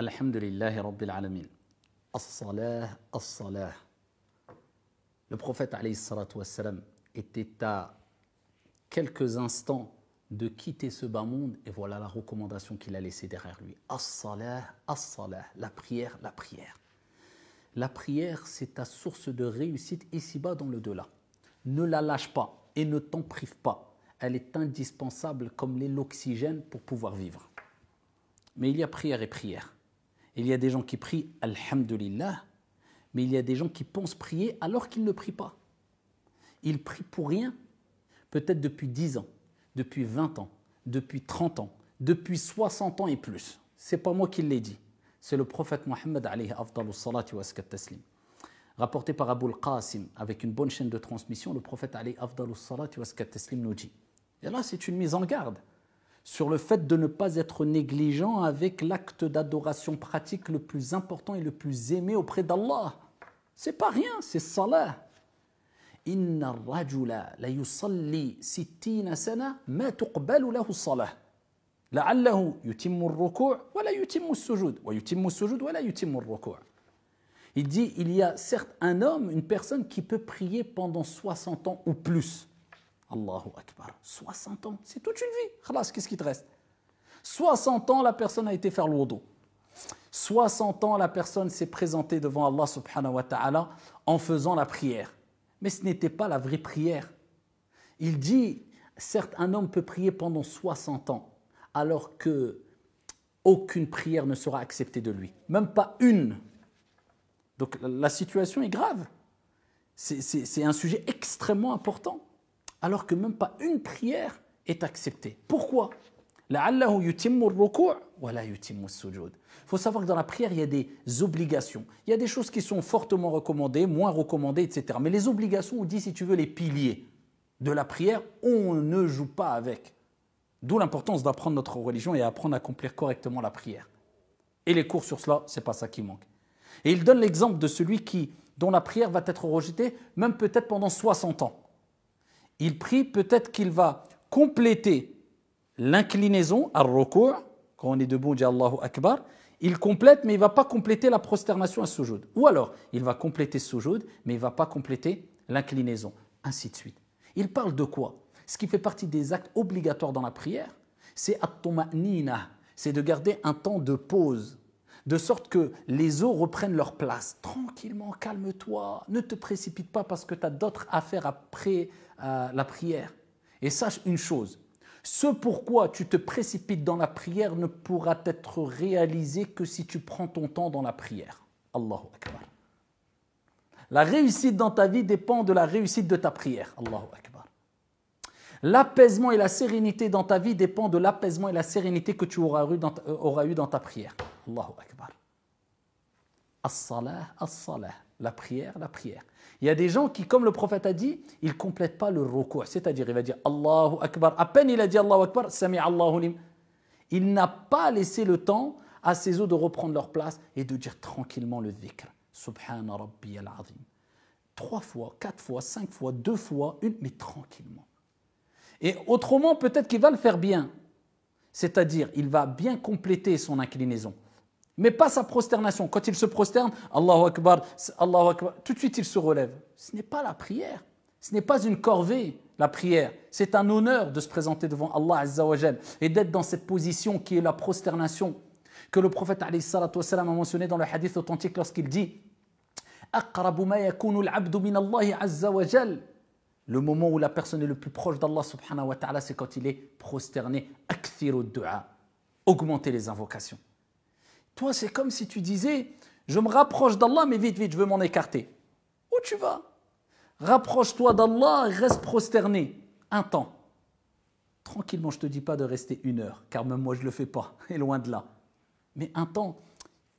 Alhamdulillahi Rabbil Alamin. As-salah, as-salah. Le prophète wassalam, était à quelques instants de quitter ce bas monde et voilà la recommandation qu'il a laissée derrière lui. As-salah, as-salah, la prière, la prière. La prière, c'est ta source de réussite ici-bas dans le delà. Ne la lâche pas et ne t'en prive pas. Elle est indispensable comme l'est l'oxygène pour pouvoir vivre. Mais il y a prière et prière. Il y a des gens qui prient Alhamdulillah, mais il y a des gens qui pensent prier alors qu'ils ne prient pas. Ils prient pour rien, peut-être depuis 10 ans, depuis 20 ans, depuis 30 ans, depuis 60 ans et plus. C'est pas moi qui l'ai dit, c'est le prophète Mohammed alayhi wa taslim. Rapporté par Abu qasim avec une bonne chaîne de transmission, le prophète alayhi wa taslim nous dit. Et là, c'est une mise en garde sur le fait de ne pas être négligent avec l'acte d'adoration pratique le plus important et le plus aimé auprès d'Allah. C'est pas rien, c'est salah. Inna rajula sana ma tuqbalu lahu Il dit, il y a certes un homme, une personne qui peut prier pendant 60 ans ou plus. Allahu Akbar. 60 ans, c'est toute une vie. Khalas, qu'est-ce qui te reste 60 ans, la personne a été faire le 60 ans, la personne s'est présentée devant Allah subhanahu wa ta'ala en faisant la prière. Mais ce n'était pas la vraie prière. Il dit, certes, un homme peut prier pendant 60 ans, alors que aucune prière ne sera acceptée de lui, même pas une. Donc la situation est grave. C'est un sujet extrêmement important alors que même pas une prière est acceptée. Pourquoi il faut savoir que dans la prière, il y a des obligations. Il y a des choses qui sont fortement recommandées, moins recommandées, etc. Mais les obligations, on dit, si tu veux, les piliers de la prière, on ne joue pas avec. D'où l'importance d'apprendre notre religion et d'apprendre à accomplir correctement la prière. Et les cours sur cela, c'est pas ça qui manque. Et il donne l'exemple de celui qui, dont la prière va être rejetée, même peut-être pendant 60 ans il prie, peut-être qu'il va compléter l'inclinaison, à ruku' quand on est debout, on Akbar, il complète, mais il ne va pas compléter la prosternation à sujoud. Ou alors, il va compléter sujoud, mais il ne va pas compléter l'inclinaison, ainsi de suite. Il parle de quoi Ce qui fait partie des actes obligatoires dans la prière, c'est at c'est de garder un temps de pause de sorte que les eaux reprennent leur place. Tranquillement, calme-toi, ne te précipite pas parce que tu as d'autres affaires après euh, la prière. Et sache une chose, ce pourquoi tu te précipites dans la prière ne pourra être réalisé que si tu prends ton temps dans la prière. Allahu Akbar. La réussite dans ta vie dépend de la réussite de ta prière. Allahu Akbar. L'apaisement et la sérénité dans ta vie dépend de l'apaisement et la sérénité que tu auras eu dans ta euh, prière. Allahu Akbar. La prière, la prière. Il y a des gens qui, comme le prophète a dit, ils ne complètent pas le recours. C'est-à-dire, il va dire Allahu Akbar. À peine il a dit Allahu Akbar, Sami Allahu Il n'a pas laissé le temps à ses eaux de reprendre leur place et de dire tranquillement le dhikr. Rabbi Trois fois, quatre fois, cinq fois, deux fois, une, mais tranquillement. Et autrement, peut-être qu'il va le faire bien. C'est-à-dire, il va bien compléter son inclinaison mais pas sa prosternation. Quand il se prosterne, Allahu Akbar, Allahu Akbar, tout de suite il se relève. Ce n'est pas la prière, ce n'est pas une corvée, la prière. C'est un honneur de se présenter devant Allah Azzawajal et d'être dans cette position qui est la prosternation que le prophète a mentionné dans le hadith authentique lorsqu'il dit le moment où la personne est le plus proche d'Allah subhanahu wa ta'ala, c'est quand il est prosterné. augmenter les invocations. Toi, c'est comme si tu disais, je me rapproche d'Allah, mais vite, vite, je veux m'en écarter. Où tu vas Rapproche-toi d'Allah, reste prosterné un temps. Tranquillement, je ne te dis pas de rester une heure, car même moi, je ne le fais pas, et loin de là. Mais un temps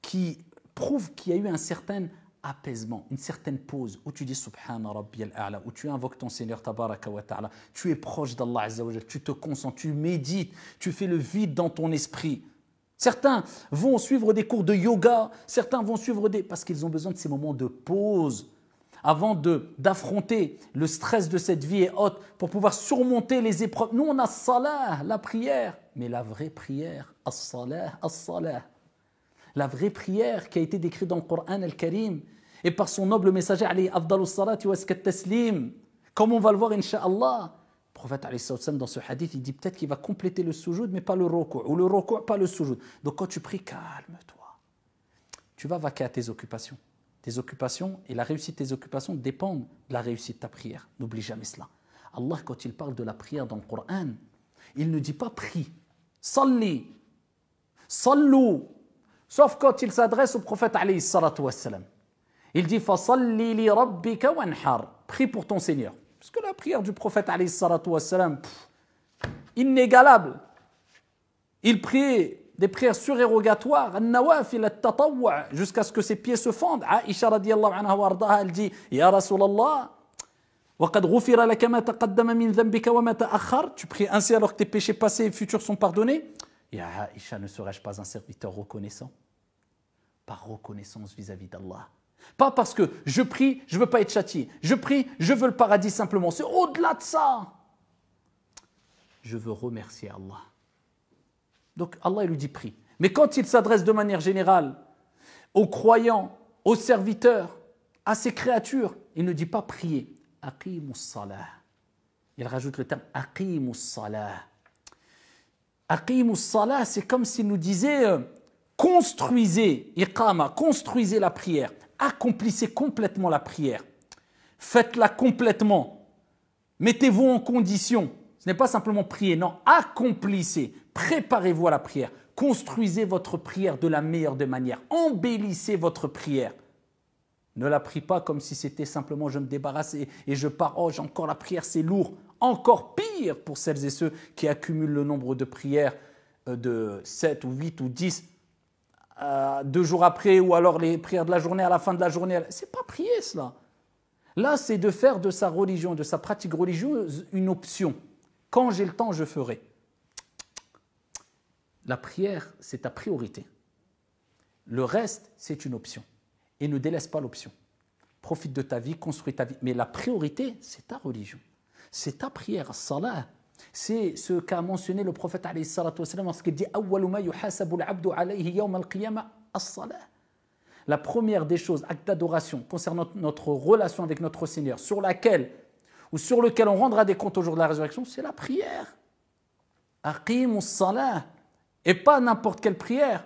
qui prouve qu'il y a eu un certain apaisement, une certaine pause, où tu dis Rabbi al-A'la, où tu invoques ton Seigneur Tabaraka wa Ta'ala, tu es proche d'Allah tu te concentres, tu médites, tu fais le vide dans ton esprit. Certains vont suivre des cours de yoga, certains vont suivre des... parce qu'ils ont besoin de ces moments de pause avant d'affronter le stress de cette vie et haute pour pouvoir surmonter les épreuves. Nous, on a salah, la prière, mais la vraie prière, as-salah, as La vraie prière qui a été décrite dans le Coran al-Karim et par son noble messager, Ali afdalu salati wa comme on va le voir, insha'Allah prophète dans ce hadith, il dit peut-être qu'il va compléter le sujoud, mais pas le recours, ou le pas le sujoud. Donc quand tu pries, calme-toi. Tu vas vaquer à tes occupations. Tes occupations et la réussite de tes occupations dépendent de la réussite de ta prière. N'oublie jamais cela. Allah, quand il parle de la prière dans le Coran, il ne dit pas prie, salli, sallu, sauf quand il s'adresse au prophète alayhi salatu Il dit, li rabbika wanhar, prie pour ton Seigneur. Parce que la prière du prophète, wassalam, inégalable, il priait des prières surérogatoires, jusqu'à ce que ses pieds se fendent. Aisha radiallahu anha wa ardaha, elle dit, Ya Rasulallah, Tu pries ainsi alors que tes péchés passés et futurs sont pardonnés. Ya Aisha, ne serais-je pas un serviteur reconnaissant Par reconnaissance vis-à-vis d'Allah. Pas parce que je prie, je ne veux pas être châtié. Je prie, je veux le paradis simplement. C'est au-delà de ça. Je veux remercier Allah. Donc Allah il lui dit prie. Mais quand il s'adresse de manière générale aux croyants, aux serviteurs, à ses créatures, il ne dit pas prier. Aqimu salah. Il rajoute le terme Aqimu salah. Aqimu salah, c'est comme s'il nous disait euh, construisez, iqama, construisez la prière accomplissez complètement la prière. Faites-la complètement. Mettez-vous en condition. Ce n'est pas simplement prier, non, accomplissez. Préparez-vous à la prière. Construisez votre prière de la meilleure des manières. Embellissez votre prière. Ne la prie pas comme si c'était simplement je me débarrasse et, je pars. Oh, j'ai encore la prière, c'est lourd. Encore pire pour celles et ceux qui accumulent le nombre de prières euh, de 7 ou 8 ou 10 euh, deux jours après ou alors les prières de la journée à la fin de la journée. C'est pas prier cela. Là, c'est de faire de sa religion, de sa pratique religieuse, une option. Quand j'ai le temps, je ferai. La prière, c'est ta priorité. Le reste, c'est une option. Et ne délaisse pas l'option. Profite de ta vie, construis ta vie. Mais la priorité, c'est ta religion. C'est ta prière, cela. C'est ce qu'a mentionné le prophète qu'il dit La première des choses, acte d'adoration, concernant notre relation avec notre Seigneur, sur laquelle ou sur lequel on rendra des comptes au jour de la résurrection, c'est la prière. Et pas n'importe quelle prière.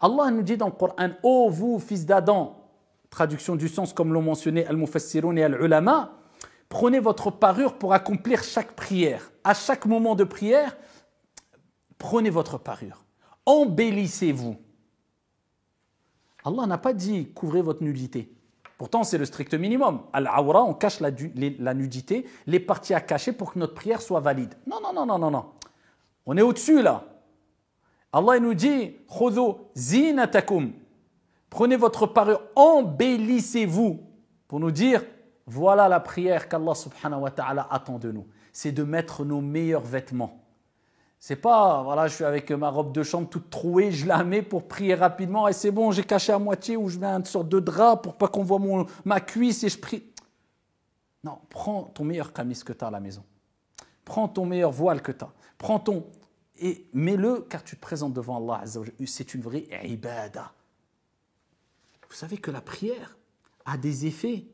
Allah nous dit dans le Coran oh, vous, fils d'Adam, traduction du sens comme l'ont mentionné Al-Mufassiroun et Al-Ulama, prenez votre parure pour accomplir chaque prière. À chaque moment de prière, prenez votre parure. Embellissez-vous. Allah n'a pas dit couvrez votre nudité. Pourtant, c'est le strict minimum. Al-Awra, on cache la, nudité, les parties à cacher pour que notre prière soit valide. Non, non, non, non, non, non. On est au-dessus là. Allah nous dit zinatakum Prenez votre parure, embellissez-vous pour nous dire voilà la prière qu'Allah subhanahu wa ta'ala attend de nous. C'est de mettre nos meilleurs vêtements. C'est pas, voilà, je suis avec ma robe de chambre toute trouée, je la mets pour prier rapidement et c'est bon, j'ai caché à moitié ou je mets une sorte de drap pour pas qu'on voit mon, ma cuisse et je prie. Non, prends ton meilleur camis que tu as à la maison. Prends ton meilleur voile que tu as. Prends ton. Et mets-le car tu te présentes devant Allah. C'est une vraie ibadah. Vous savez que la prière a des effets,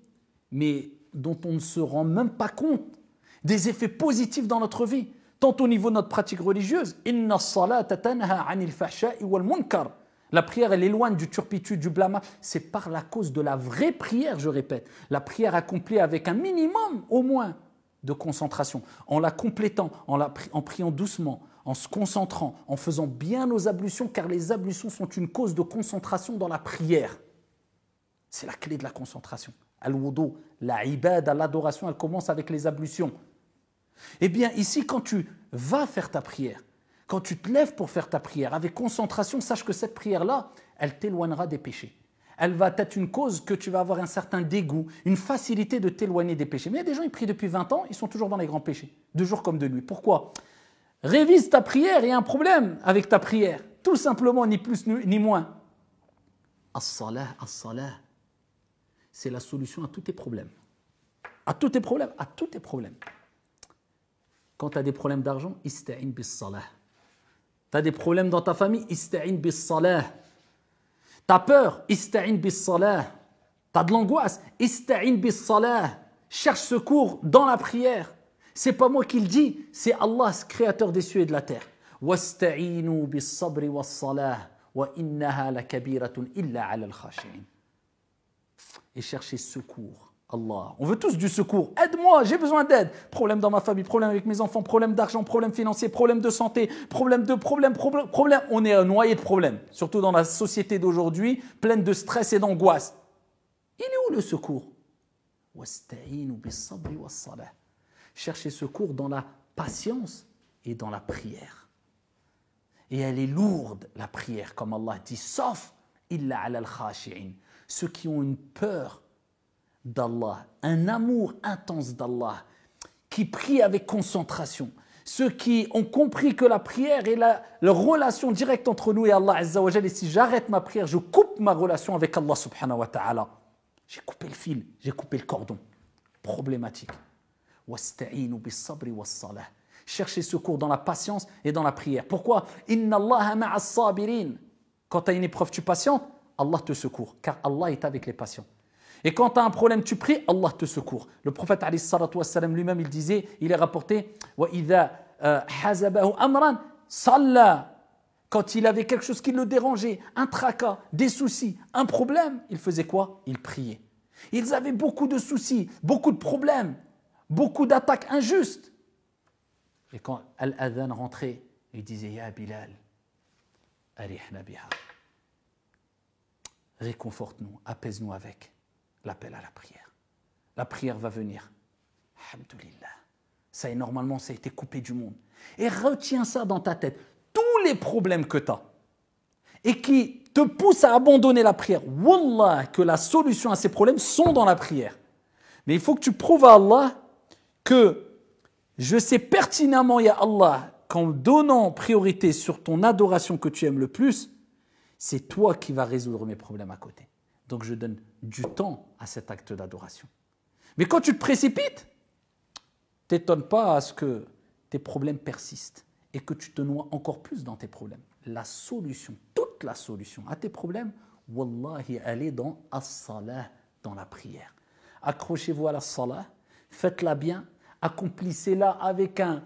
mais dont on ne se rend même pas compte, des effets positifs dans notre vie, tant au niveau de notre pratique religieuse. La prière, elle éloigne du turpitude, du blâme. C'est par la cause de la vraie prière, je répète. La prière accomplie avec un minimum, au moins, de concentration, en la complétant, en, en priant doucement, en se concentrant, en faisant bien nos ablutions, car les ablutions sont une cause de concentration dans la prière. C'est la clé de la concentration. Al-wudu, la ibad, l'adoration, elle commence avec les ablutions. Eh bien, ici, quand tu vas faire ta prière, quand tu te lèves pour faire ta prière avec concentration, sache que cette prière-là, elle t'éloignera des péchés. Elle va être une cause que tu vas avoir un certain dégoût, une facilité de t'éloigner des péchés. Mais il y a des gens, ils prient depuis 20 ans, ils sont toujours dans les grands péchés, de jour comme de nuit. Pourquoi Révise ta prière, il y a un problème avec ta prière. Tout simplement, ni plus ni moins. As-salah, as-salah c'est la solution à tous tes problèmes. À tous tes problèmes, à tous tes problèmes. Quand tu as des problèmes d'argent, ista'in bis salah. Tu as des problèmes dans ta famille, ista'in bis salah. Tu as peur, ista'in bis salah. Tu as de l'angoisse, ista'in bis salah. Cherche secours dans la prière. C'est pas moi qui le dis, c'est Allah, créateur des cieux et de la terre. Wasta'inu bis sabri was salah wa innaha la kabiratun illa ala al et chercher secours. Allah. On veut tous du secours. Aide-moi, j'ai besoin d'aide. Problème dans ma famille, problème avec mes enfants, problème d'argent, problème financier, problème de santé, problème de problème, problème, On est noyé de problèmes, surtout dans la société d'aujourd'hui, pleine de stress et d'angoisse. Il est où le secours Chercher secours dans la patience et dans la prière. Et elle est lourde, la prière, comme Allah dit, sauf ceux qui ont une peur d'Allah, un amour intense d'Allah, qui prient avec concentration. Ceux qui ont compris que la prière est la, relation directe entre nous et Allah Et si j'arrête ma prière, je coupe ma relation avec Allah J'ai coupé le fil, j'ai coupé le cordon. Problématique. Cherchez secours dans la patience et dans la prière. Pourquoi Inna quand tu as une épreuve, tu patientes, Allah te secours, car Allah est avec les patients. Et quand tu as un problème, tu pries, Allah te secours. Le prophète lui-même, il disait, il est rapporté, euh, quand il avait quelque chose qui le dérangeait, un tracas, des soucis, un problème, il faisait quoi Il priait. Ils avaient beaucoup de soucis, beaucoup de problèmes, beaucoup d'attaques injustes. Et quand Al-Adhan rentrait, il disait, Ya Bilal, Réconforte-nous, apaise-nous avec l'appel à la prière. La prière va venir. Alhamdulillah. Ça est normalement, ça a été coupé du monde. Et retiens ça dans ta tête. Tous les problèmes que tu as et qui te poussent à abandonner la prière. Wallah, que la solution à ces problèmes sont dans la prière. Mais il faut que tu prouves à Allah que je sais pertinemment, Ya Allah, qu'en donnant priorité sur ton adoration que tu aimes le plus, c'est toi qui vas résoudre mes problèmes à côté. Donc je donne du temps à cet acte d'adoration. Mais quand tu te précipites, t'étonne pas à ce que tes problèmes persistent et que tu te noies encore plus dans tes problèmes. La solution, toute la solution à tes problèmes, wallahi, elle est dans as dans la prière. Accrochez-vous à la salah, faites-la bien, accomplissez-la avec un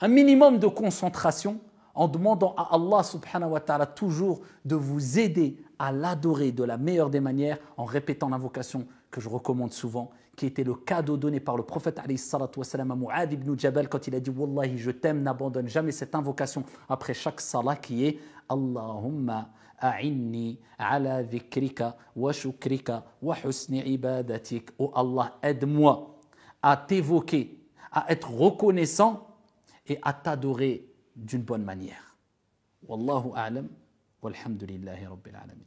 un minimum de concentration en demandant à Allah subhanahu wa ta'ala toujours de vous aider à l'adorer de la meilleure des manières en répétant l'invocation que je recommande souvent, qui était le cadeau donné par le prophète wassalam, à Mu'ad ibn Jabal quand il a dit Wallahi, je t'aime, n'abandonne jamais cette invocation après chaque salat qui est Allahumma a'inni ala dhikrika wa shukrika wa husni ibadatik. Oh Allah, aide-moi à t'évoquer, à être reconnaissant et à t'adorer d'une bonne manière. Wallahu a'lam, walhamdulillahi rabbil alamin.